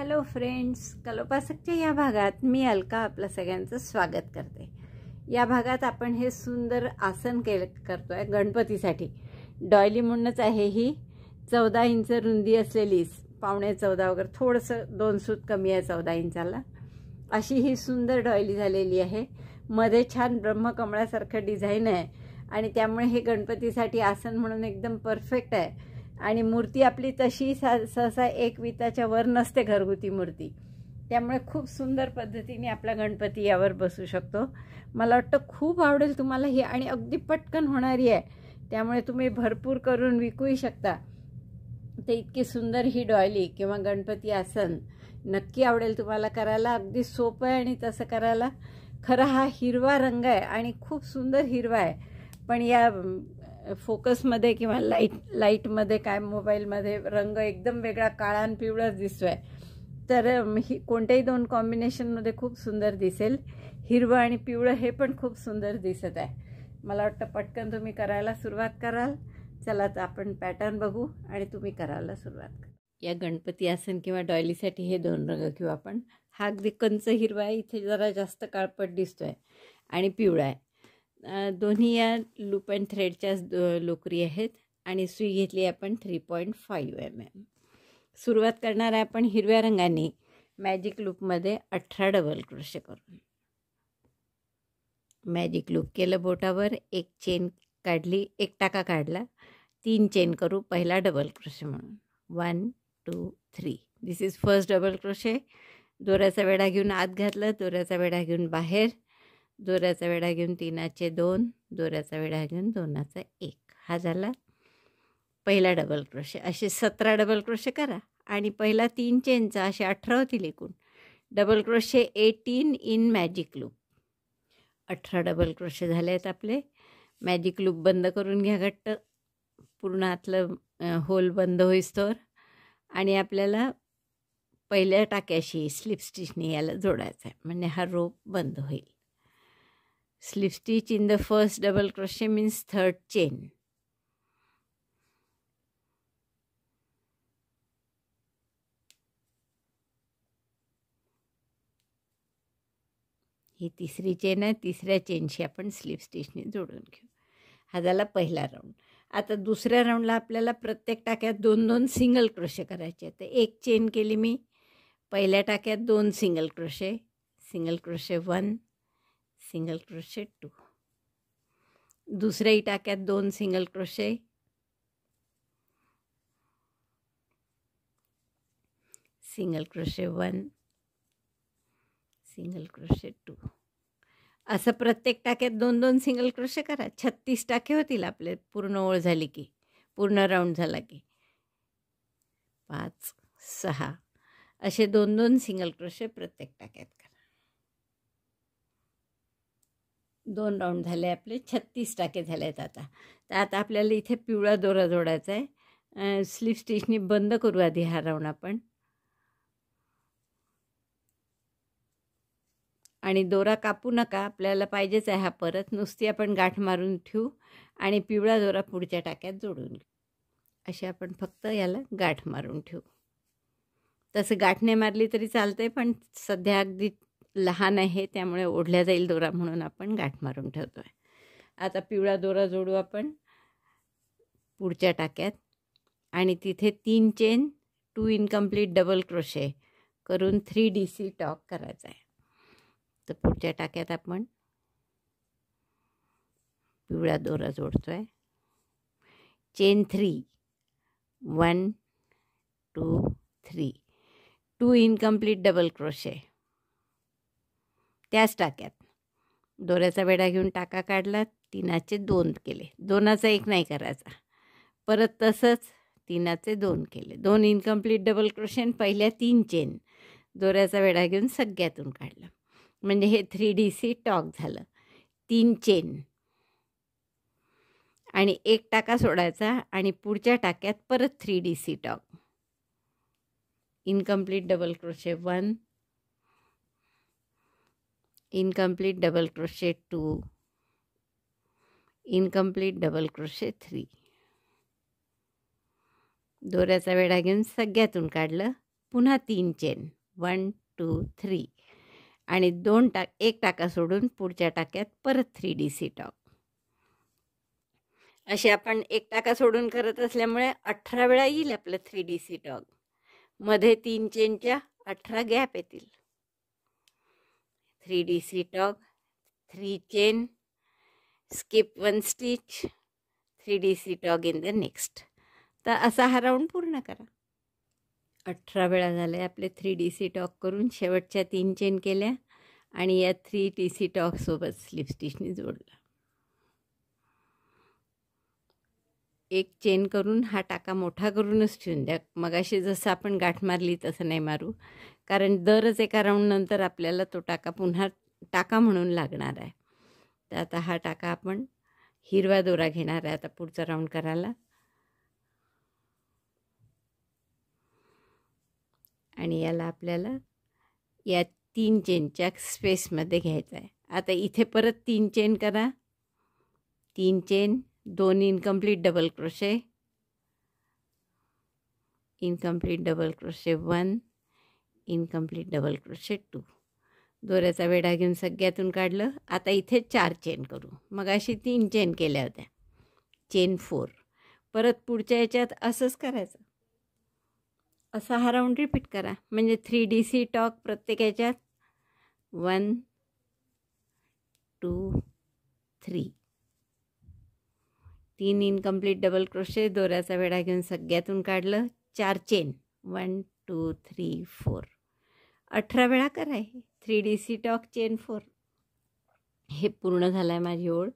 hello friends कलोपासकच्या या भागात मी अलका आपलं सगळ्यांचं स्वागत करते या भागात आपण हे सुंदर आसन केलं करतो आहे गणपतीसाठी डॉयली म्हणूनच आहे ही चौदा इंच रुंदी असलेली पावणे चौदा वगैरे थोडंसं दोन सूत कमी आहे चौदा इंचाला अशी ही सुंदर डॉयली झालेली आहे मध्ये छान ब्रह्मकमळासारखं डिझाईन आहे आणि त्यामुळे हे गणपतीसाठी आसन म्हणून एकदम परफेक्ट आहे आणि मूर्ती आपली तशी सहसा एक विताच्या वर नसते घरगुती मूर्ती त्यामुळे खूप सुंदर पद्धतीने आपला गणपती यावर बसू शकतो मला वाटतं खूप आवडेल तुम्हाला ही आणि अगदी पटकन होणारी आहे त्यामुळे तुम्ही भरपूर करून विकूही शकता ते इतकी सुंदर ही डॉयली किंवा गणपती आसन नक्की आवडेल तुम्हाला करायला अगदी सोपं आहे आणि तसं करायला खरं हा हिरवा रंग आहे आणि खूप सुंदर हिरवा आहे पण या फोकसमध्ये किंवा लाईट लाईटमध्ये काय मोबाईलमध्ये रंग एकदम वेगळा काळा आणि पिवळाच दिसतोय तर ही कोणत्याही दोन कॉम्बिनेशनमध्ये खूप सुंदर दिसेल हिरवं आणि पिवळं हे पण खूप सुंदर दिसत आहे मला वाटतं पटकन तुम्ही करायला सुरुवात कराल चला तर आपण पॅटर्न बघू आणि तुम्ही करायला सुरुवात करा या गणपती आसन किंवा डॉयलीसाठी हे दोन रंग किंवा आपण हा अगदी कंच हिरवा आहे इथे जरा जास्त काळपट दिसतो आहे आणि पिवळा आहे दोन्ही या लूप अँड थ्रेडच्या लोकरी आहेत आणि सुई घेतली आपण three point five M M सुरुवात करणार आहे आपण हिरव्या रंगाने मॅजिक लूपमध्ये अठरा डबल क्रोशे करून मॅजिक लूप केलं बोटावर एक चेन काढली एक टाका काढला तीन चेन करू पहिला डबल क्रोशे म्हणून one two three this is first double crochet दोऱ्याचा वेढा घेऊन आत घातला दोऱ्याचा वेढा घेऊन बाहेर दोऱ्याचा वेढा घेऊन तीनाचे दोन दोऱ्याचा वेढा घेऊन दोनाचा एक हा झाला पहिला डबल क्रोशे असे सतरा डबल क्रोशे करा आणि पहिला तीन चेनचा असे अठरा होतील एकूण double crochet eighteen in magic loop अठरा डबल क्रोशे झाले आहेत आपले मॅजिक लूप बंद करून घ्या घट्ट पूर्ण आतलं होल बंद होईस्तोवर आणि आपल्याला पहिल्या टाक्याशी स्लिप स्टिचने याला जोडायचं आहे म्हणजे हा रोप बंद होईल slip stitch in the first double crochet means third chain ही तिसरी चेन आहे तिसऱ्या चेनशी आपण स्लीप स्टिचने जोडून घेऊ हा झाला पहिला राऊंड आता दुसऱ्या राऊंडला आपल्याला प्रत्येक टाक्यात दोन दोन सिंगल क्रोशे करायचे आहेत तर एक चेन केली मी पहिल्या टाक्यात दोन single crochet single crochet one single crochet two दुसऱ्याही टाक्यात दोन single crochet single crochet one single crochet two असं प्रत्येक टाक्यात दोन दोन सिंगल क्रोशे करा छत्तीस टाके होतील आपले पूर्ण ओळ झाली की पूर्ण राऊंड झाला की पाच सहा असे दोन दोन सिंगल क्रोशे प्रत्येक टाक्यात करा दोन राऊंड झाले आपले छत्तीस टाके झाले आहेत आता तर आता आपल्याला इथे पिवळा दोरा जोडायचा आहे स्लीप स्टिचने बंद करू आधी हा राऊंड आपण आणि दोरा कापू नका आपल्याला पाहिजेच आहे हा परत नुसती आपण गाठ मारून ठेवू आणि पिवळा दोरा पुढच्या टाक्यात जोडून घेऊ अशी आपण फक्त याला गाठ मारून ठेवू तसं गाठने मारली तरी चालते पण सध्या अगदी लहान आहे त्यामुळे ओढल्या जाईल दोरा म्हणून आपण गाठ मारून ठेवतो आहे आता पिवळा दोरा जोडू आपण पुढच्या टाक्यात आणि तिथे तीन chain two incomplete double crochet करून थ्री डी सी टॉक करायचा आहे तर पुढच्या टाक्यात आपण पिवळा दोरा जोडतो आहे chain three one two three two incomplete double crochet त्याच टाक्यात दोऱ्याचा वेडा घेऊन टाका काढला तिनाचे दोन केले दोनाचा एक नाही करायचा परत तसंच तिनाचे दोन केले दोन इनकम्प्लीट डबल क्रोशन पहिल्या तीन चेन दोऱ्याचा वेढा घेऊन सगळ्यातून काढला म्हणजे हे थ्री डी सी टॉक झालं तीन चेन आणि एक टाका सोडायचा आणि पुढच्या टाक्यात परत three D C tog incomplete double crochet one incomplete double crochet 2 incomplete double crochet three दोऱ्याचा वेढा घेऊन सगळ्यातून काढलं पुन्हा तीन चेन वन टू थ्री आणि दोन टाक एक टाका सोडून पुढच्या टाक्यात परत थ्री डी सी टॉप असे आपण एक टाका सोडून करत असल्यामुळे अठरा वेळा येईल आपलं थ्री डी सी टॉप मध्ये तीन चेनच्या अठरा गॅप येतील three D C tog three chain skip one stitch three D C tog in the next तर असा हा राऊंड पूर्ण करा अठरा वेळा आहे आपले थ्री डी सी टॉक करून शेवटच्या तीन चेन केल्या आणि या थ्री टी सी टॉकसोबत स्लिप स्टिचने जोडला एक चेन करून हा टाका मोठा करूनच ठेवून द्या मगाशी जसं आपण गाठ मारली तसं नाही मारू कारण दरच एका राऊंडनंतर आपल्याला तो टाका पुन्हा टाका म्हणून लागणार आहे तर आता हा टाका आपण हिरवा दोरा घेणार आहे आता पुढचा राऊंड करायला आणि याला आपल्याला या तीन चेनच्या स्पेसमध्ये घ्यायचा आहे आता इथे परत तीन चेन करा तीन चेन दोन incomplete double crochet incomplete double crochet one incomplete double crochet two दोऱ्याचा वेढा घेऊन सगळ्यातून काढलं आता इथे चार चेन करू मग अशी तीन चेन केल्या होत्या चेन फोर परत पुढच्या याच्यात असंच करायचं असा हा राऊंड रिपीट करा म्हणजे थ्री डी सी टॉक प्रत्येक याच्यात वन टू थ्री तीन इनकम्प्लीट डबल क्रोशे दोऱ्याचा वेढा घेऊन सगळ्यातून काढलं चार chain one two three four अठरा वेळा कराय three D C tog chain four हे पूर्ण झालं आहे माझी ओळ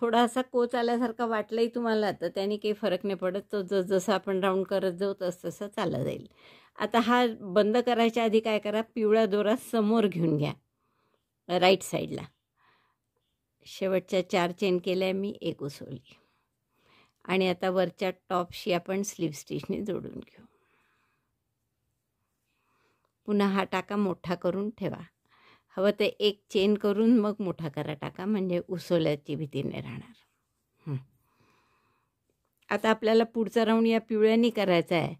थोडासा कोच आल्यासारखा वाटलंही तुम्हाला तर त्याने काही फरक नाही पडत तो जसं आपण राऊंड करत जाऊ तसतसं चालला जाईल आता हा बंद करायच्या आधी काय करा पिवळा दोरा समोर घेऊन घ्या राईट साईडला शेवटच्या चार चेन केल्या मी एक उसवली आणि आता वरच्या टॉपशी आपण स्लीव स्टिचने जोडून घेऊ पुन्हा हा टाका मोठा करून ठेवा हवं ते एक चेन करून मग मोठा करा टाका म्हणजे उसवल्याची भीतीने राहणार आता आपल्याला पुढचा राऊंड या पिवळ्यानी करायचा आहे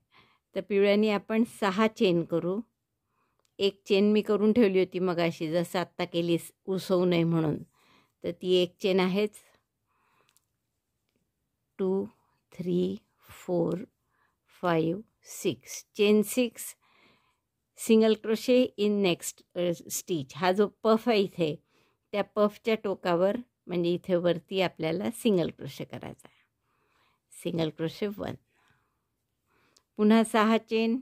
तर पिवळ्यानी आपण सहा चेन करू एक चेन मी करून ठेवली होती मग अशी जसं आत्ता केली उसवू नये म्हणून तर ती एक चेन आहेच two three four five six chain six single crochet in next stitch हा जो पफ आहे इथे त्या पफच्या टोकावर म्हणजे इथे वरती आपल्याला सिंगल क्रोशे करायचा आहे सिंगल क्रोशे वन पुन्हा सहा chain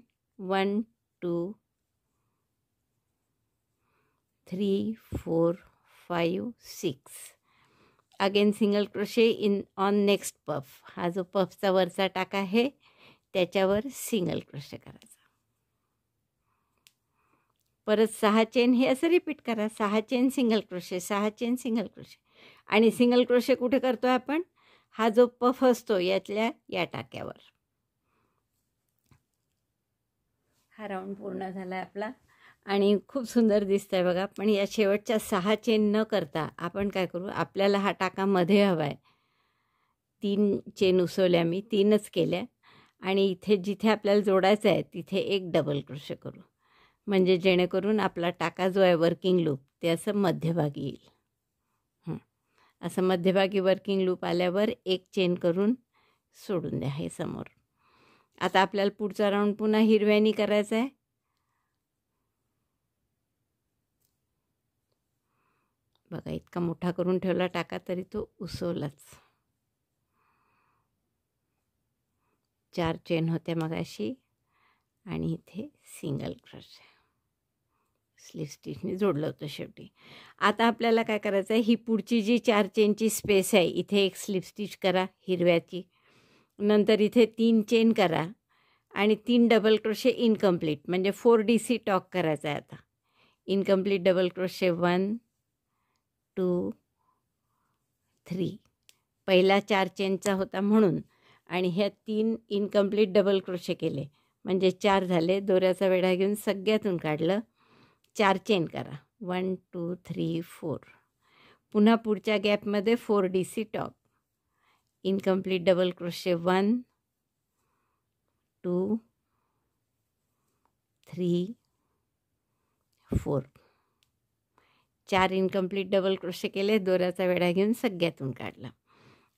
one two three four five six again single crochet in on next puff हा जो पफचा वरचा टाका आहे त्याच्यावर सिंगल क्रोशे करायचा परत सहा चेन हे असं रिपीट करा सहा चेन सिंगल क्रोशे सहा चेन सिंगल क्रोशे आणि सिंगल क्रोशे कुठे करतो आपण हा जो पफ असतो यातल्या या टाक्यावर हा राऊंड पूर्ण झाला आपला आणि खूप सुंदर आहे बघा पण या शेवटच्या सहा चेन न करता आपण काय करू आपल्याला हा टाका मध्ये हवा आहे तीन चेन उसवल्या मी तीनच केल्या आणि इथे जिथे आपल्याला जोडायचं आहे तिथे एक डबल क्रोशे करू म्हणजे जेणेकरून आपला टाका जो आहे वर्किंग लूप ते असं मध्यभागी येईल असं मध्यभागी वर्किंग लूप आल्यावर एक चेन करून सोडून द्या हे समोर आता आपल्याला पुढचा राऊंड पुन्हा हिरव्यानी करायचा आहे बघा इतका मोठा करून ठेवला टाका तरी तो उसवलाच चार चेन होत्या अशी आणि इथे सिंगल क्रश स्लिप स्टिचने जोडलं होतं शेवटी आता आपल्याला काय करायचं आहे ही पुढची जी चार चेनची स्पेस आहे इथे एक स्लिप स्टिच करा हिरव्याची नंतर इथे तीन चेन करा आणि तीन डबल क्रोशे इनकम्प्लीट म्हणजे फोर डी सी टॉक करायचा आहे आता incomplete double crochet one two three पहिला चार चेनचा होता म्हणून आणि ह्या तीन इनकम्प्लीट डबल क्रोशे केले म्हणजे चार झाले दोऱ्याचा वेढा घेऊन सगळ्यातून काढलं चार चेन करा वन टू थ्री फोर पुन्हा पुढच्या गॅपमध्ये four D C top incomplete double crochet one two three four चार इनकम्प्लीट डबल क्रोशे केले दोऱ्याचा वेढा घेऊन सगळ्यातून काढला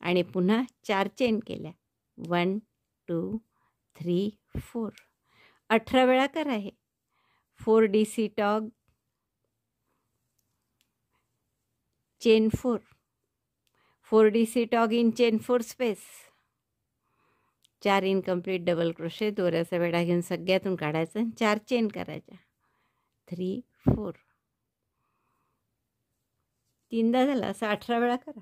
आणि पुन्हा चार चेन केल्या वन टू थ्री फोर अठरा वेळा करा हे four D C tog chain four four D C tog in chain four space चार इनकम्प्लीट डबल क्रोशे दोऱ्याचा वेढा घेऊन सगळ्यातून काढायचा आणि चार चेन करायच्या थ्री फोर तीनदा झाला असं अठरा वेळा करा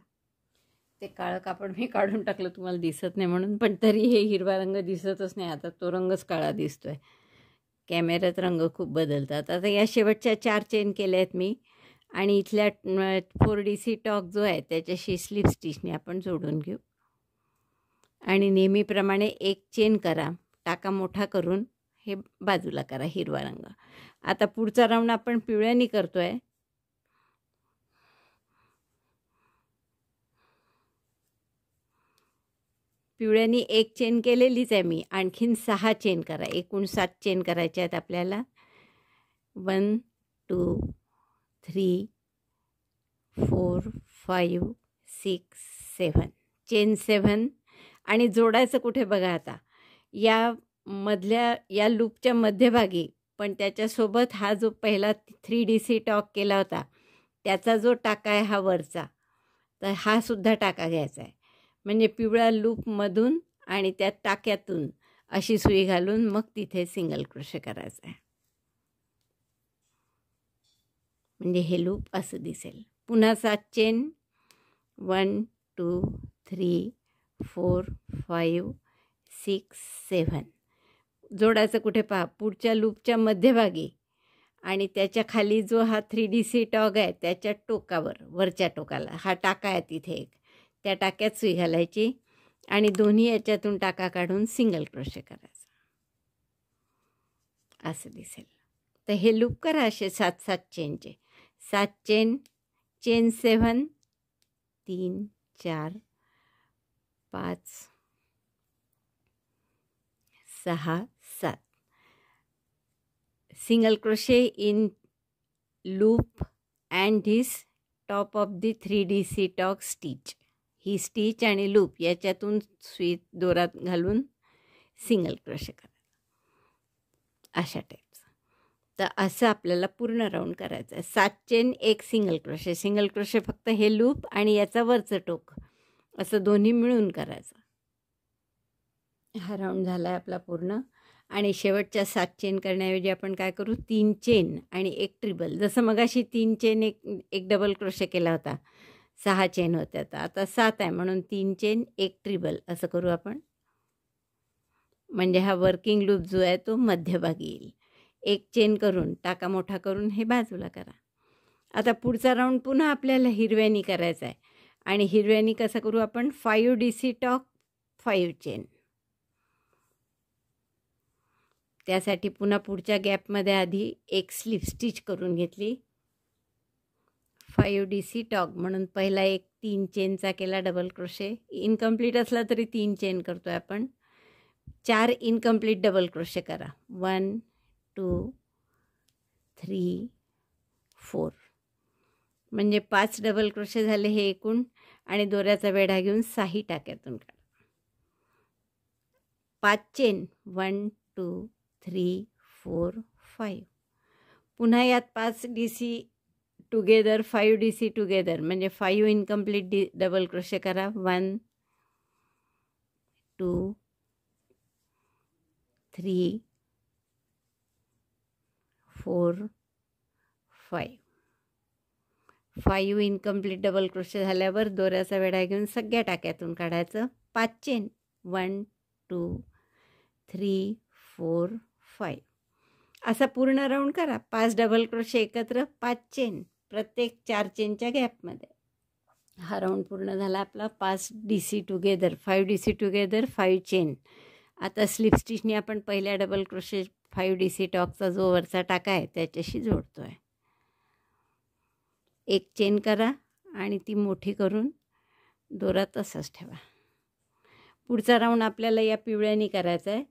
ते काळं कापड मी काढून टाकलं तुम्हाला दिसत नाही म्हणून पण तरी हे हिरवा रंग दिसतच नाही आता तो रंगच काळा दिसतोय कॅमेऱ्यात रंग खूप बदलतात आता या शेवटच्या चार चेन केल्या आहेत मी आणि इथल्या फोर डी सी टॉक जो आहे त्याच्याशी स्लिप स्टिचने आपण जोडून घेऊ आणि नेहमीप्रमाणे एक चेन करा टाका मोठा करून हे बाजूला करा हिरवा रंग आता पुढचा राऊंड आपण पिवळ्यानी करतो आहे पिवळ्यानी एक चेन केलेलीच आहे मी आणखीन सहा चेन करा एकूण सात चेन करायच्या आहेत आपल्याला one two three four five six seven chain seven आणि जोडायचं कुठे बघा आता या मधल्या या लूपच्या मध्यभागी पण त्याच्यासोबत हा जो पहिला थ्री डी सी टॉक केला होता त्याचा जो टाका आहे हा वरचा तर हा सुद्धा टाका घ्यायचा आहे म्हणजे पिवळ्या लूपमधून आणि त्या टाक्यातून अशी सुई घालून मग तिथे सिंगल क्रोशे करायचं आहे म्हणजे हे लूप असं दिसेल पुन्हा सात chain one two three four five six seven जोडायचं कुठे पहा पुढच्या लूपच्या मध्यभागी आणि त्याच्या खाली जो हा थ्री डी सी टॉग आहे त्याच्या टोकावर वरच्या टोकाला हा टाका आहे तिथे एक त्या टाक्यात सुई घालायची आणि दोन्ही याच्यातून टाका काढून सिंगल क्रोशे करायचा असं दिसेल तर हे लूप करा असे सात सात चेनचे सात चेन चेन सेवन तीन चार पाच सहा सात single crochet in loop and this top of the three D C tog stitch ही स्टिच आणि लूप याच्यातून स्वीत दोरात घालून सिंगल क्रश करायचा अशा टाईपचं तर असं आपल्याला पूर्ण राऊंड करायचं आहे सात चेन एक सिंगल क्रोशे सिंगल क्रोशे फक्त हे लूप आणि याचा वरचं टोक असं दोन्ही मिळून करायचं हा राऊंड झाला आहे आपला पूर्ण आणि शेवटच्या सात चेन करण्याऐवजी आपण काय करू तीन चेन आणि एक ट्रिबल जसं मगाशी तीन चेन एक एक डबल क्रोशे केला होता सहा चेन होत्या तर आता सात आहे म्हणून तीन चेन एक ट्रिबल असं करू आपण म्हणजे हा वर्किंग लूप जो आहे तो मध्यभागी येईल एक चेन करून टाका मोठा करून हे बाजूला करा आता पुढचा राऊंड पुन्हा आपल्याला हिरव्यानी करायचा आहे आणि हिरव्यानी कसं करू आपण five D C tog five chain त्यासाठी पुन्हा पुढच्या गॅपमध्ये आधी एक स्लिप स्टिच करून घेतली फाईव्ह डी सी टॉक म्हणून पहिला एक तीन चेनचा केला डबल क्रोशे इनकम्प्लीट असला तरी तीन चेन करतो आहे आपण चार इनकम्प्लीट डबल क्रोशे करा वन टू थ्री फोर म्हणजे पाच डबल क्रोशे झाले हे एकूण आणि दोऱ्याचा वेढा घेऊन साही टाक्यातून काढा पाच chain one two three four five पुन्हा यात पाच D C together five D C together म्हणजे five incomplete D double crochet करा one two three four five five incomplete double crochet झाल्यावर दोऱ्याचा वेढा घेऊन सगळ्या टाक्यातून काढायचं पाच chain one two three four five असा पूर्ण राऊंड करा पाच डबल क्रोशे एकत्र पाच चेन प्रत्येक चार चेनच्या गॅपमध्ये हा राऊंड पूर्ण झाला आपला पाच D C together five D C together five chain आता स्लिप स्टिचने आपण पहिल्या double crochet five D C टॉकचा जो वरचा टाका आहे त्याच्याशी जोडतो आहे एक चेन करा आणि ती मोठी करून दोरा तसाच ठेवा पुढचा राऊंड आपल्याला या पिवळ्याने करायचा आहे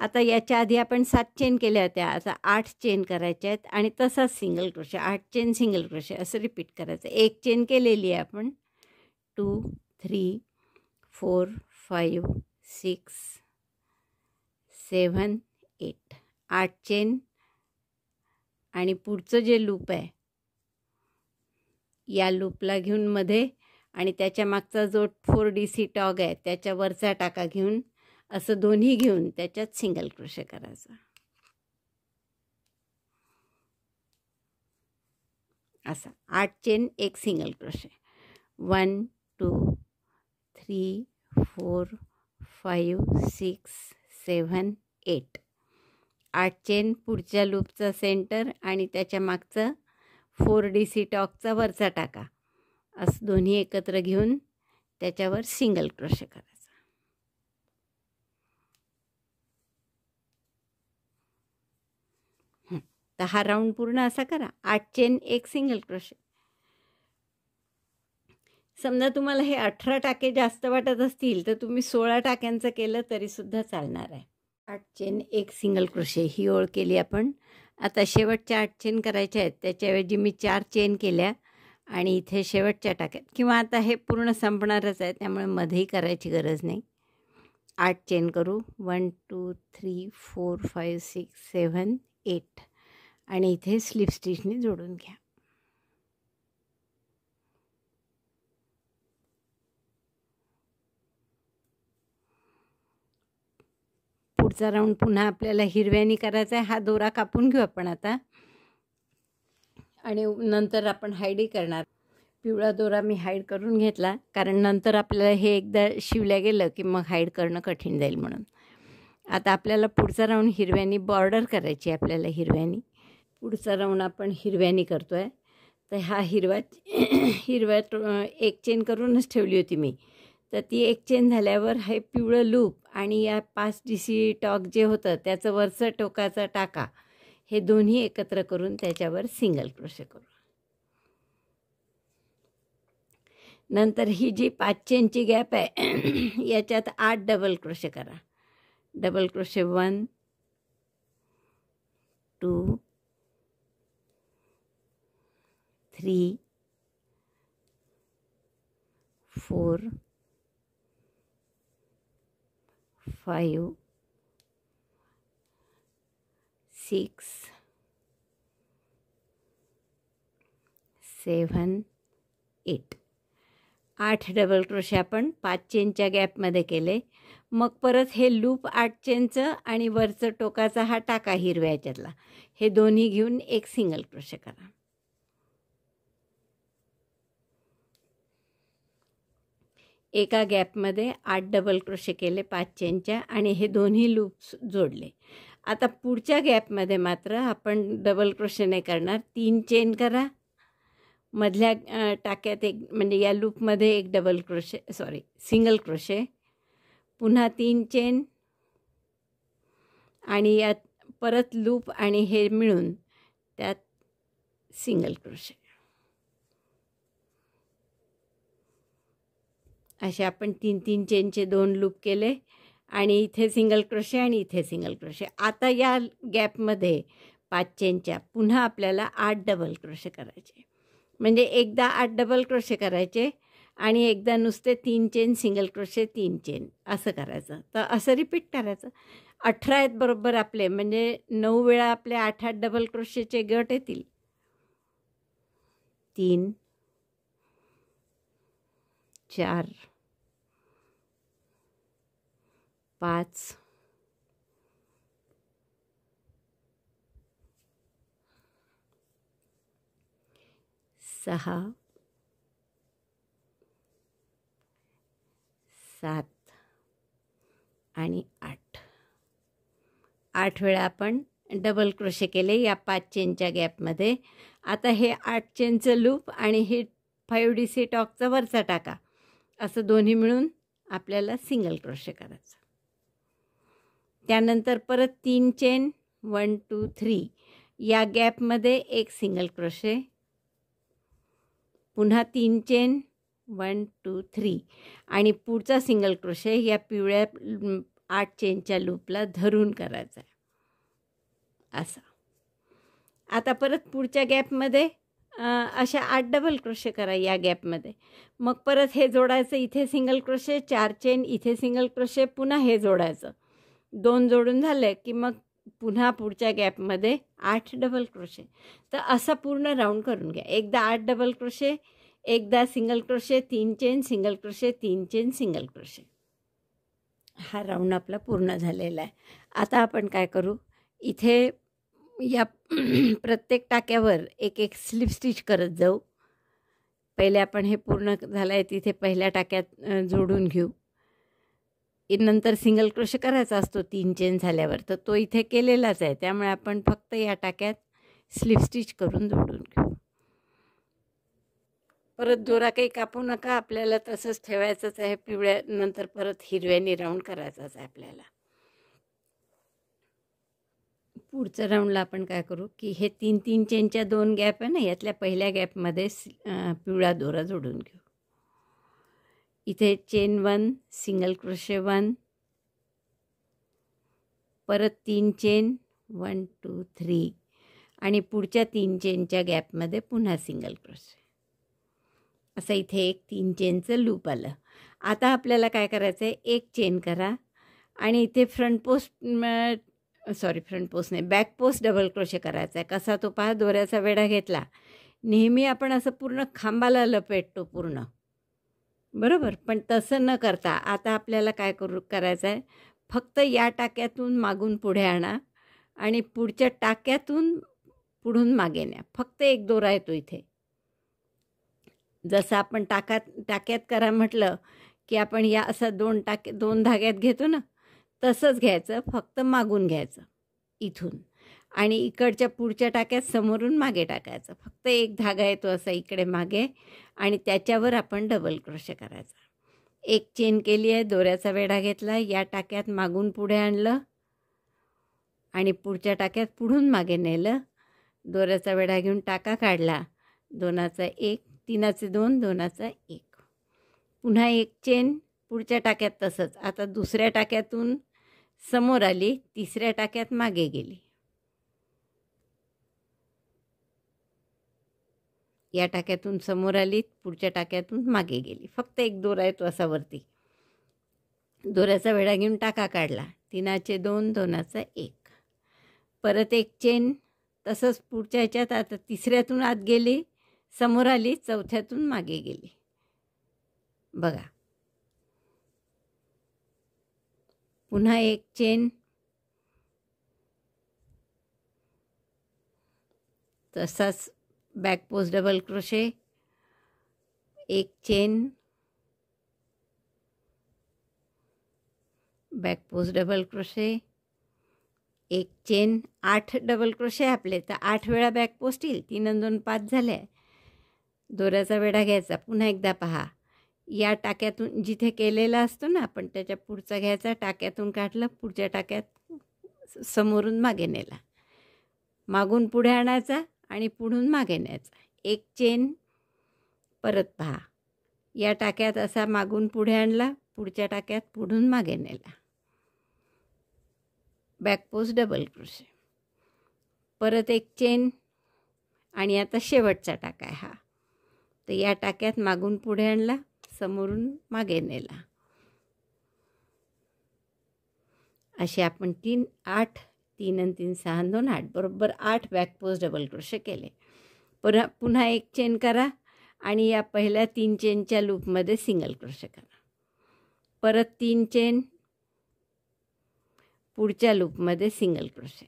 आता याच्या आधी आपण सात चेन केल्या होत्या आता आठ चेन करायच्या आहेत आणि तसाच सिंगल क्रोशे आठ चेन सिंगल क्रोशे असं रिपीट करायचं एक चेन केलेली आहे आपण two three four five six seven eight आठ चेन आणि पुढचं जे लूप आहे या लूपला घेऊन मध्ये आणि त्याच्या मागचा जो फोर डी सी टॉग आहे त्याच्यावरचा टाका घेऊन असं दोन्ही घेऊन त्याच्यात सिंगल क्रोशे करायचा असा आठ चेन एक single crochet one two three four five six seven eight आठ चेन पुढच्या लूपचं सेंटर आणि त्याच्या मागचं फोर डी सी टॉकचा वरचा टाका असं दोन्ही एकत्र घेऊन त्याच्यावर सिंगल क्रोशे करा दहा राऊंड पूर्ण असा करा आठ चेन एक सिंगल क्रोशे समजा तुम्हाला हे अठरा टाके जास्त वाटत असतील तर तुम्ही सोळा टाक्यांचं केलं तरीसुद्धा चालणार आहे आठ चेन एक सिंगल क्रोशे ही ओळ केली आपण आता शेवटच्या आठ चेन करायच्या आहेत त्याच्याऐवजी मी चार चेन केल्या आणि इथे शेवटच्या टाक्यात किंवा आता हे पूर्ण संपणारच आहे त्यामुळे मध्येही करायची गरज नाही आठ चेन करू one two three four five six seven eight आणि इथे स्लिप स्टिचने जोडून घ्या पुढचा राऊंड पुन्हा आपल्याला हिरव्यानी करायचा आहे हा दोरा कापून घेऊ आपण आता आणि नंतर आपण हायडी करणार पिवळा दोरा मी हाईड करून घेतला कारण नंतर आपल्याला हे एकदा शिवल्या गेलं की मग हाईड करणं कठीण जाईल म्हणून आता आपल्याला पुढचा राऊंड हिरव्यानी बॉर्डर करायची आपल्याला हिरव्यानी पुढचा राऊंड आपण हिरव्याने करतो आहे तर हा हिरवा हिरव्या एक चेन करूनच ठेवली होती मी तर ती एक चेन झाल्यावर हे पिवळं लूप आणि या पाच सी टॉक जे होतं त्याचं वरचं टोकाचा टाका हे दोन्ही एकत्र करून त्याच्यावर सिंगल क्रोशे करू नंतर ही जी पाच चेनची गॅप आहे याच्यात आठ डबल क्रोशे करा double crochet one two three four five six seven eight आठ डबल क्रोशे आपण पाच चेनच्या गॅपमध्ये केले मग परत हे लूप आठ चेनचं आणि वरचं टोकाचा हा टाका हिरव्याच्यातला हे दोन्ही घेऊन एक सिंगल क्रोशे करा एका गॅपमध्ये आठ डबल क्रोशे केले पाच चेनच्या आणि हे दोन्ही लूप्स जोडले आता पुढच्या गॅपमध्ये मात्र आपण डबल क्रोशे नाही करणार तीन चेन करा मधल्या टाक्यात एक म्हणजे या लूपमध्ये एक double crochet sorry single crochet पुन्हा तीन चेन आणि यात परत लूप आणि हे मिळून त्यात सिंगल क्रोशे असे आपण तीन तीन चेनचे दोन लूप केले आणि इथे सिंगल क्रोशे आणि इथे सिंगल क्रोशे आता या गॅपमध्ये पाच चेनच्या पुन्हा आपल्याला आठ डबल क्रोशे करायचे म्हणजे एकदा आठ डबल क्रोशे करायचे आणि एकदा नुसते तीन चेन सिंगल क्रोशे तीन चेन असं करायचं तर असं रिपीट करायचं अठरा आहेत बरोबर आपले म्हणजे नऊ वेळा आपले आठ आठ डबल क्रोशेचे गट येतील तीन चार पाच सहा सात आणि आठ आठ वेळा आपण डबल क्रोशे केले या पाच चेनच्या गॅपमध्ये आता हे आठ चेनचं लूप आणि हे फाईव्ह डी सी टॉकचा वरचा टाका असं दोन्ही मिळून आपल्याला सिंगल क्रोशे करायचं त्यानंतर परत तीन चेन वन टू थ्री या गॅपमध्ये एक सिंगल क्रोशे पुन्हा तीन चेन वन टू थ्री आणि पुढचा सिंगल क्रोशे या पिवळ्या आठ चेनच्या लूपला धरून करायचा असा आता परत पुढच्या गॅपमध्ये अशा आठ डबल क्रोशे करा या गॅपमध्ये मग परत हे जोडायचं इथे सिंगल क्रोशे चार चेन इथे सिंगल क्रोशे पुन्हा हे जोडायचं दोन जोडून झाले की मग पुन्हा पुढच्या गॅपमध्ये आठ डबल क्रोशे तर असा पूर्ण राऊंड करून घ्या एकदा आठ डबल क्रोशे एकदा सिंगल क्रोशे तीन चेन सिंगल क्रोशे तीन चेन सिंगल क्रोशे हा राऊंड आपला पूर्ण झालेला आहे आता आपण काय करू इथे या प्रत्येक टाक्यावर एक एक स्लिप स्टिच करत जाऊ पहिले आपण हे पूर्ण झालं आहे तिथे पहिल्या टाक्यात जोडून घेऊ नंतर सिंगल क्रश करायचा असतो तीन चेन झाल्यावर तर तो इथे केलेलाच आहे त्यामुळे आपण फक्त या टाक्यात स्लिप स्टिच करून जोडून घेऊ परत दोरा काही कापू नका आपल्याला तसंच ठेवायचंच आहे पिवळ्या नंतर परत हिरव्याने राऊंड करायचाच आहे आपल्याला पुढचं राऊंडला आपण काय करू की हे तीन तीन चेनच्या दोन गॅप आहे ना यातल्या पहिल्या गॅपमध्ये पिवळा दोरा जोडून घेऊ इथे chain one single crochet one परत तीन चेन वन टू थ्री आणि पुढच्या तीन चेनच्या गॅपमध्ये पुन्हा सिंगल क्रोशे असं इथे एक तीन चेनचं लूप आलं आता आपल्याला काय करायचं आहे एक चेन करा आणि इथे front post sorry front post नाही बॅक पोस्ट डबल क्रोशे करायचा आहे कसा तो पहा दोऱ्याचा वेढा घेतला नेहमी आपण असं पूर्ण खांबाला लपेटतो पूर्ण बरोबर पण तसं न करता आता आपल्याला काय करू करायचं आहे फक्त या टाक्यातून मागून पुढे आणा आणि पुढच्या टाक्यातून पुढून मागे न्या फक्त एक दोरा येतो इथे जसं आपण टाकात टाक्यात करा म्हटलं की आपण या असा दोन टाके दोन धाग्यात घेतो ना तसंच घ्यायचं फक्त मागून घ्यायचं इथून आणि इकडच्या पुढच्या टाक्यात समोरून मागे टाकायचं फक्त एक धागा येतो असा इकडे मागे आणि त्याच्यावर आपण डबल क्रोशे करायचा एक चेन केली आहे दोऱ्याचा वेढा घेतला या टाक्यात मागून पुढे आणलं आणि पुढच्या टाक्यात पुढून मागे नेलं दोऱ्याचा वेढा घेऊन टाका काढला दोनाचा एक तिनाचे दोन दोनाचा एक पुन्हा एक चेन पुढच्या टाक्यात तसंच आता दुसऱ्या टाक्यातून समोर आली तिसऱ्या टाक्यात मागे गेली या टाक्यातून समोर आली पुढच्या टाक्यातून मागे गेली फक्त एक दोरा आहे असा वरती दोऱ्याचा वेळा घेऊन टाका काढला तिनाचे दोन दोनाचा एक परत एक चेन तसंच पुढच्या ह्याच्यात आता तिसऱ्यातून आत गेली समोर आली चौथ्यातून मागे गेली बघा पुन्हा एक चेन तसाच बॅक पोस्ट डबल क्रोशे एक chain back post double crochet एक चेन आठ डबल क्रोशे आपले तर आठ वेळा बॅक पोस्ट येईल तीन दोन पाच झाल्या दोऱ्याचा वेढा घ्यायचा पुन्हा एकदा पहा या टाक्यातून जिथे केलेला असतो ना आपण त्याच्या पुढचा घ्यायचा टाक्यातून काढलं पुढच्या टाक्यात समोरून मागे नेला मागून पुढे आणायचा आणि पुढून मागे न्यायचा एक चेन परत पहा या टाक्यात असा मागून पुढे आणला पुढच्या टाक्यात पुढून मागे नेला बॅकपोस्ट डबल क्रोशे परत एक चेन आणि आता शेवटचा टाका आहे हा तर या टाक्यात मागून पुढे आणला समोरून मागे नेला असे आपण तीन आठ तीन आणि तीन सहा दोन आठ बरोबर आठ बॅकपोस्ट डबल क्रोशे केले पुन्हा पुन्हा एक चेन करा आणि या पहिल्या तीन चेनच्या लूपमध्ये सिंगल क्रोशे करा परत तीन चेन पुढच्या लूपमध्ये सिंगल क्रोशे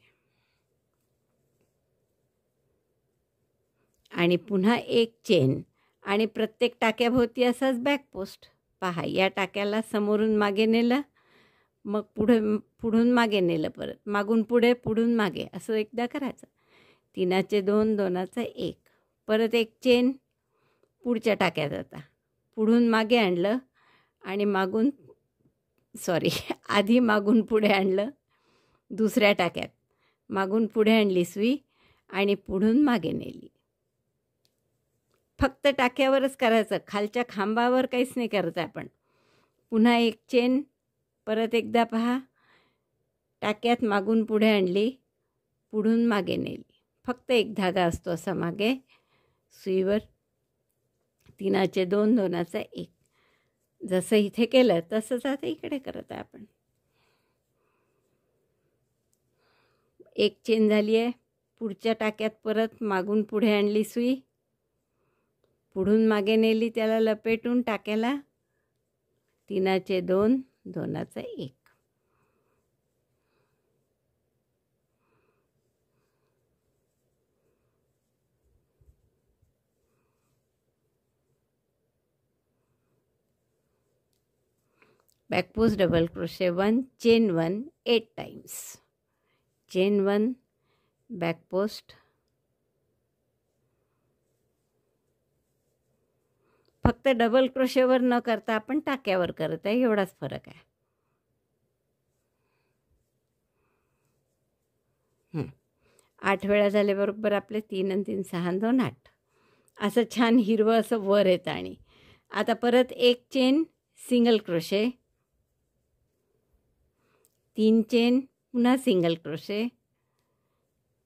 आणि पुन्हा एक चेन आणि प्रत्येक टाक्याभोवती असाच बॅकपोस्ट पहा या टाक्याला समोरून मागे नेलं मग पुढे पुढून मागे नेलं परत मागून पुढे पुढून मागे असं एकदा करायचं तिनाचे दोन दोनाचं एक परत एक चेन पुढच्या टाक्यात आता पुढून मागे आणलं आणि मागून सॉरी आधी मागून पुढे आणलं दुसऱ्या टाक्यात मागून पुढे आणली सुई आणि पुढून मागे नेली फक्त टाक्यावरच करायचं खालच्या खांबावर काहीच नाही करायचं आपण पुन्हा एक चेन परत एकदा पहा टाक्यात मागून पुढे आणली पुढून मागे नेली फक्त एक धागा असतो असा मागे सुईवर तिनाचे दोन दोनाचा एक जसं इथे केलं तसंच आता इकडे करत आहे आपण एक चेन झाली आहे पुढच्या टाक्यात परत मागून पुढे आणली सुई पुढून मागे नेली त्याला लपेटून टाक्याला तिनाचे दोन दोनाचा एक back post double crochet one chain one eight times chain one back post फक्त डबल क्रोशेवर न करता आपण टाक्यावर करत आहे एवढाच फरक आहे आठ वेळा झाल्याबरोबर आपले तीन आणि तीन सहा दोन आठ असं छान हिरवं असं वर येतं आणि आता परत एक चेन सिंगल क्रोशे तीन चेन पुन्हा सिंगल क्रोशे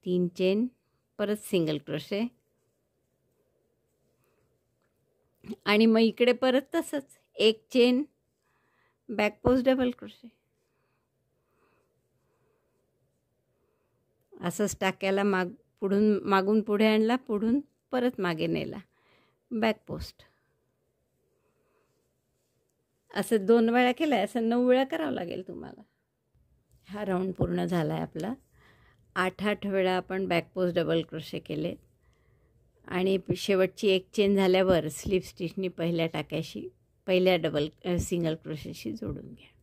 तीन चेन परत सिंगल क्रोशे आणि मग इकडे परत तसंच एक chain back post double crochet असंच टाक्याला माग पुढून मागून पुढे आणला पुढून परत मागे नेला बॅक पोस्ट असं दोन वेळा केलं आहे असं नऊ वेळा करावं लागेल तुम्हाला हा राऊंड पूर्ण झाला आहे आपला आठ आठ वेळा आपण बॅक पोस्ट डबल क्रोशे केले आणि शेवटची एक चेन झाल्यावर स्लीप स्टिचनी पहिल्या टाक्याशी पहिल्या डबल सिंगल क्रोशेशी जोडून घ्या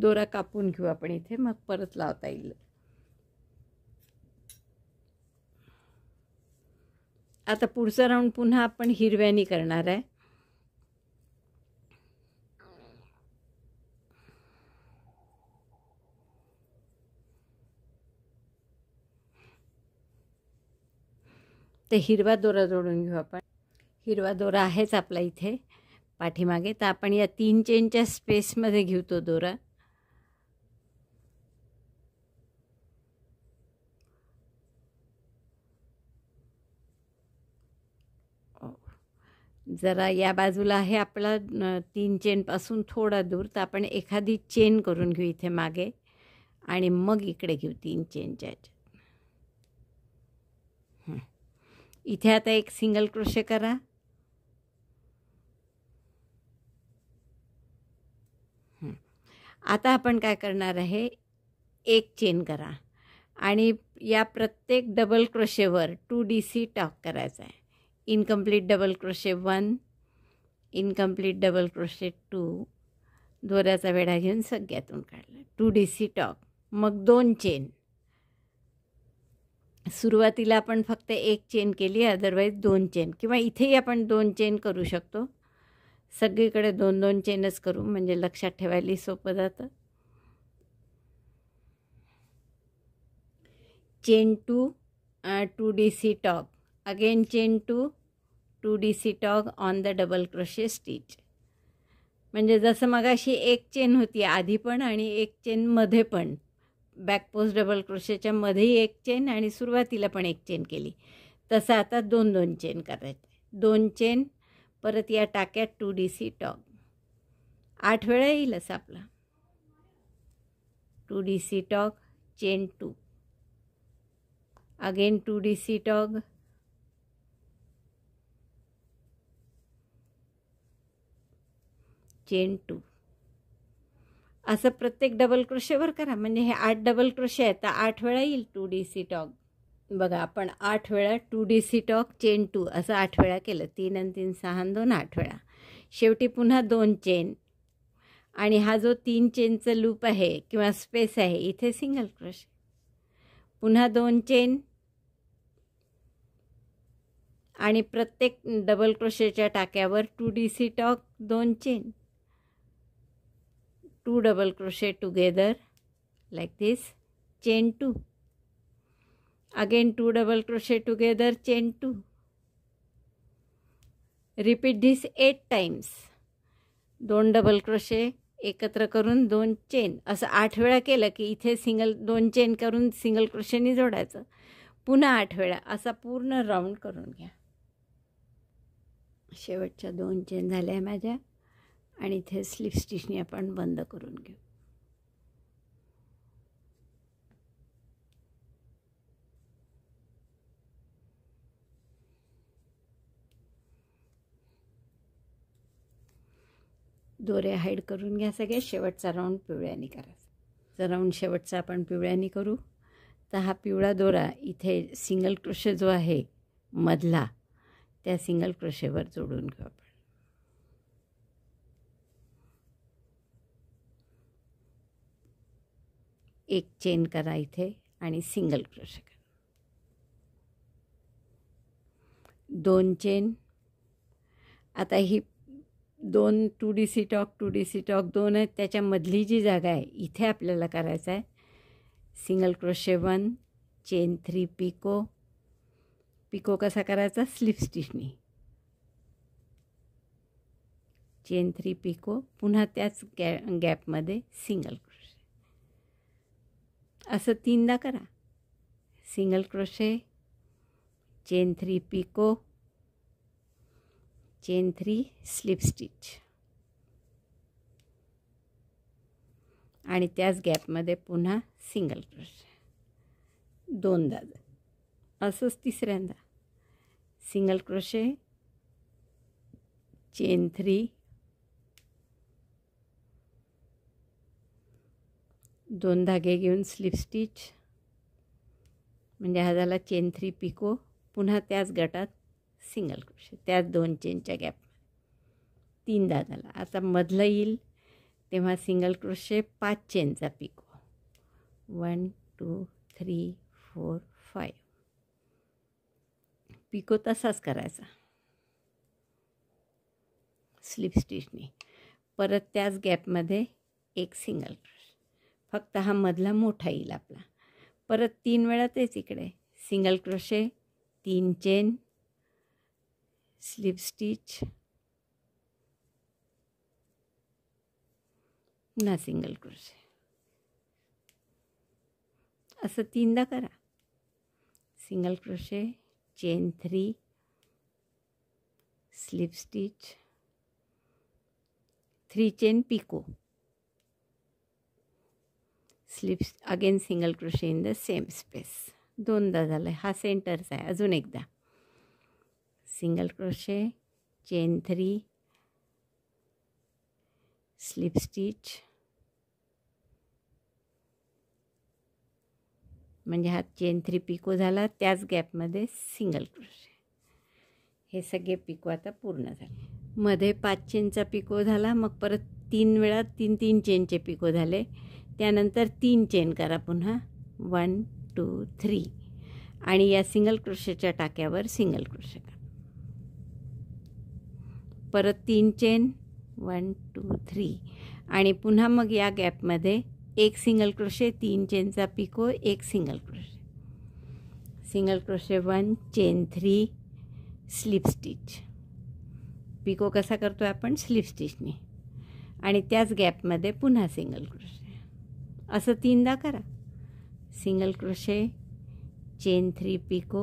दोरा कापून घेऊ आपण इथे मग परत लावता येईल आता पुढचा राऊंड पुन्हा आपण हिरव्यानी करणार आहे ते हिरवा दोरा जोडून घेऊ आपण हिरवा दोरा आहेच आपला इथे पाठीमागे तर आपण या तीन चेनच्या स्पेसमध्ये घेऊ तो दोरा जरा या बाजूला आहे आपला तीन चेनपासून थोडा दूर तर आपण एखादी चेन करून घेऊ इथे मागे आणि मग इकडे घेऊ तीन चेनच्या इथे आता एक सिंगल क्रोशे करा आता आपण काय करणार आहे एक चेन करा आणि या प्रत्येक डबल क्रोशेवर टू डी सी टॉक करायचा आहे incomplete double crochet one incomplete double crochet two दोऱ्याचा वेढा घेऊन सगळ्यातून काढला टू डी सी टॉक मग दोन चेन सुरुवातीला आपण फक्त एक चेन केली अदरवाईज दोन चेन किंवा इथेही आपण दोन चेन करू शकतो सगळीकडे दोन दोन चेनच करू म्हणजे लक्षात ठेवायला सोपं जातं chain two two D C tog again chain two two D C tog on the double crochet stitch म्हणजे जसं मगाशी एक चेन होती आधी पण आणि एक चेनमध्ये पण बॅक पोस्ट डबल क्रोशेच्या मध्येही एक चेन आणि सुरुवातीला पण एक चेन केली तसं आता दोन दोन चेन करायचे दोन चेन परत या टाक्यात टू डी सी टॉप आठ वेळा येईल असं आपला two D C tog chain two again two D C tog chain two असं प्रत्येक डबल क्रोशेवर करा म्हणजे हे आठ डबल क्रोशे आहेत तर आठ वेळा येईल टू डी सी टॉक बघा आपण आठ वेळा two D C tog chain two असं आठ वेळा केलं तीन आणि तीन सहा आणि दोन आठ वेळा शेवटी पुन्हा दोन चेन आणि हा जो तीन चेनचं लूप आहे किंवा स्पेस आहे इथे सिंगल क्रोशे पुन्हा दोन चेन आणि प्रत्येक डबल क्रोशेच्या टाक्यावर टू डी सी टॉक दोन chain two double crochet together like this chain two again two double crochet together chain two repeat this eight times दोन डबल क्रोशे एकत्र करून दोन चेन असं आठ वेळा केलं की इथे सिंगल दोन चेन करून सिंगल क्रोशेने जोडायचं पुन्हा आठ वेळा असा पूर्ण राऊंड करून घ्या शेवटच्या दोन चेन झाल्या माझ्या आणि इथे स्लिप स्टिचनी आपण बंद करून घेऊ दोरे हाईड करून घ्या सगळे शेवटचा राऊंड पिवळ्यानी करायचा जर राऊंड शेवटचा आपण पिवळ्यानी करू तर हा पिवळा दोरा इथे सिंगल क्रोशे जो आहे मधला त्या सिंगल क्रोशेवर जोडून घेऊ आपण एक चेन करा इथे आणि सिंगल क्रोशे करा दोन चेन आता ही दोन two D C tog two D C tog दोन आहेत त्याच्यामधली जी जागा आहे इथे आपल्याला करायचं आहे single crochet one chain three picot picot कसा करायचा स्लिप स्टिचनी चेन थ्री पिको पुन्हा त्याच गॅ गॅपमध्ये सिंगल क्रोशे असं तीनदा करा single crochet chain three picot chain three slip stitch आणि त्याच गॅपमध्ये पुन्हा सिंगल क्रोशे दोनदा असंच तिसऱ्यांदा सिंगल क्रोशे चेन थ्री दोन धागे घेऊन स्लिप स्टिच म्हणजे हा झाला चेन थ्री पिको पुन्हा त्याच गटात सिंगल क्रोशे त्याच दोन चेनच्या गॅप तीनदा झाला आता मधलं येईल तेव्हा सिंगल क्रोशे पाच चेनचा picot one two three four five picot तसाच करायचा स्लिप स्टिचनी परत त्याच गॅपमध्ये एक सिंगल क्रोशे फक्त हा मधला मोठा येईल आपला परत तीन वेळा तेच इकडे सिंगल क्रोशे तीन चेन स्लिप स्टिच ना सिंगल क्रोशे असं तीनदा करा single crochet chain three slip stitch three chain picot slip again single crochet in the same space दोनदा झालं हा सेंटरचा आहे अजून एकदा single crochet chain three slip stitch म्हणजे हा चेन थ्री पिको झाला त्याच गॅपमध्ये सिंगल क्रोशे हे सगळे पिको आता पूर्ण झाले मध्ये पाच चेनचा पिको झाला मग परत तीन वेळा तीन तीन चेनचे पिको झाले त्यानंतर तीन चेन करा पुन्हा वन टू थ्री आणि या सिंगल क्रोशेच्या टाक्यावर सिंगल क्रोशे करा परत तीन चेन वन टू थ्री आणि पुन्हा मग या गॅपमध्ये एक सिंगल क्रोशे तीन चेनचा पिको एक single crochet single crochet one chain three slip stitch picot कसा करतो आपण स्लिप स्टिचने आणि त्याच गॅपमध्ये पुन्हा सिंगल क्रोशे असं तीनदा करा single crochet chain three picot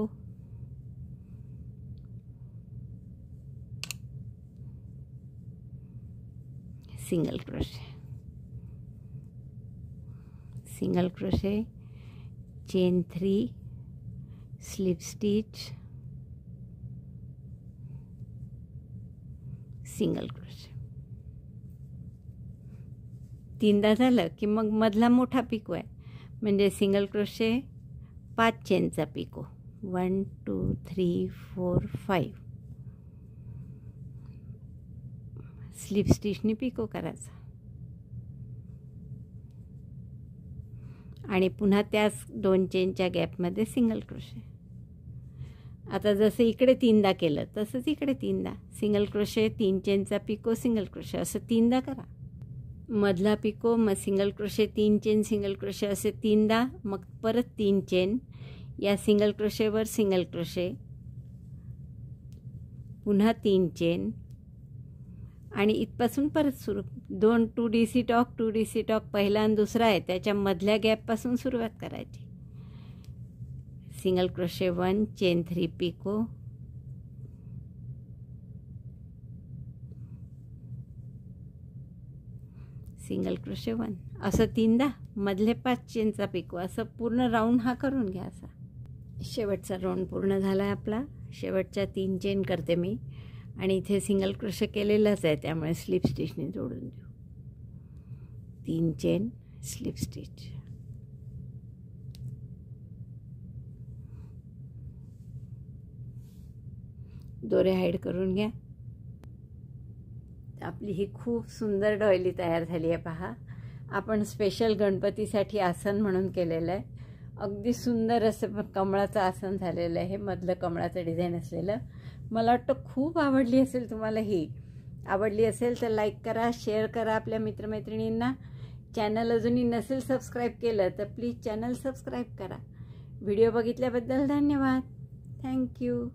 single crochet single crochet chain three slip stitch single crochet तीनदा झालं की मग मधला मोठा पिको आहे म्हणजे सिंगल क्रोशे पाच चेनचा picot one two three four five slip स्टिचनी पिको करायचा आणि पुन्हा त्याच दोन चेनच्या गॅपमध्ये सिंगल क्रोशे आता जसं इकडे तीनदा केलं तसंच इकडे तीनदा सिंगल क्रोशे तीन चेनचा पिको सिंगल क्रोशे असं तीनदा करा मधला पिको मग सिंगल क्रोशे तीन चेन सिंगल क्रोशे असे तीनदा मग परत तीन चेन या सिंगल क्रोशेवर सिंगल क्रोशे पुन्हा तीन चेन आणि इथपासून परत सुरू दोन two D C tog two D C tog पहिला आणि दुसरा आहे त्याच्या मधल्या गॅपपासून सुरुवात करायची single crochet one chain three picot single crochet one असं तीनदा मधले पाच चेनचा पिकू असं पूर्ण राऊंड हा करून घ्या असा शेवटचा राऊंड पूर्ण झाला आहे आपला शेवटच्या तीन चेन करते मी आणि इथे सिंगल क्रोशे केलेलाच आहे त्यामुळे स्लिप स्टिचने जोडून देऊ तीन चेन स्लिप स्टिच दोरे हाईड करून घ्या आपली ही खूप सुंदर डॉयली तयार झाली आहे पहा आपण स्पेशल गणपतीसाठी आसन म्हणून केलेलं आहे अगदी सुंदर असं कमळाचं आसन झालेलं आहे मधलं कमळाचं डिझाईन असलेलं मला वाटतं खूप आवडली असेल तुम्हाला ही आवडली असेल तर लाईक करा शेअर करा आपल्या मित्रमैत्रिणींना चॅनल अजूनही नसेल सबस्क्राईब केलं तर प्लीज चॅनल सबस्क्राईब करा व्हिडिओ बघितल्याबद्दल धन्यवाद थँक्यू